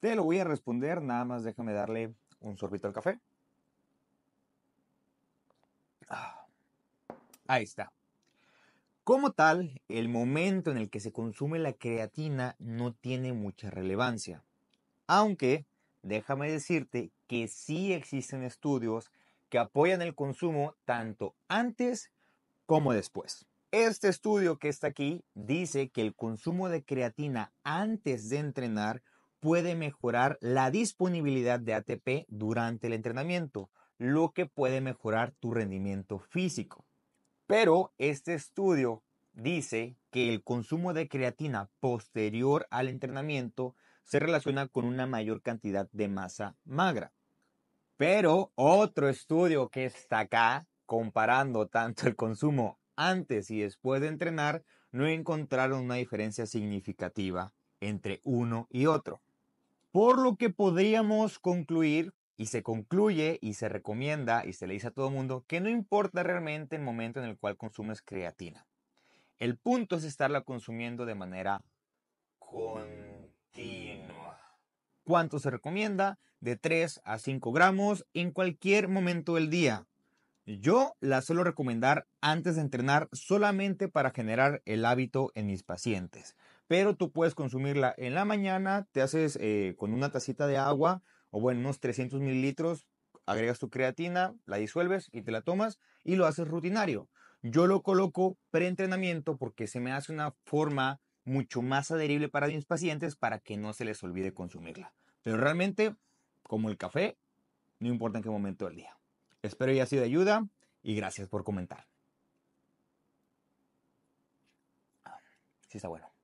Te lo voy a responder, nada más déjame darle un sorbito al café. Ah, ahí está. Como tal, el momento en el que se consume la creatina no tiene mucha relevancia. Aunque, déjame decirte que sí existen estudios que apoyan el consumo tanto antes como después. Este estudio que está aquí dice que el consumo de creatina antes de entrenar puede mejorar la disponibilidad de ATP durante el entrenamiento, lo que puede mejorar tu rendimiento físico. Pero este estudio dice que el consumo de creatina posterior al entrenamiento se relaciona con una mayor cantidad de masa magra. Pero otro estudio que está acá, comparando tanto el consumo antes y después de entrenar, no encontraron una diferencia significativa entre uno y otro. Por lo que podríamos concluir, y se concluye y se recomienda y se le dice a todo el mundo, que no importa realmente el momento en el cual consumes creatina. El punto es estarla consumiendo de manera continua. ¿Cuánto se recomienda? De 3 a 5 gramos en cualquier momento del día. Yo la suelo recomendar antes de entrenar solamente para generar el hábito en mis pacientes pero tú puedes consumirla en la mañana, te haces eh, con una tacita de agua o bueno, unos 300 mililitros, agregas tu creatina, la disuelves y te la tomas y lo haces rutinario. Yo lo coloco preentrenamiento porque se me hace una forma mucho más adherible para mis pacientes para que no se les olvide consumirla. Pero realmente, como el café, no importa en qué momento del día. Espero haya sido de ayuda y gracias por comentar. Ah, sí está bueno.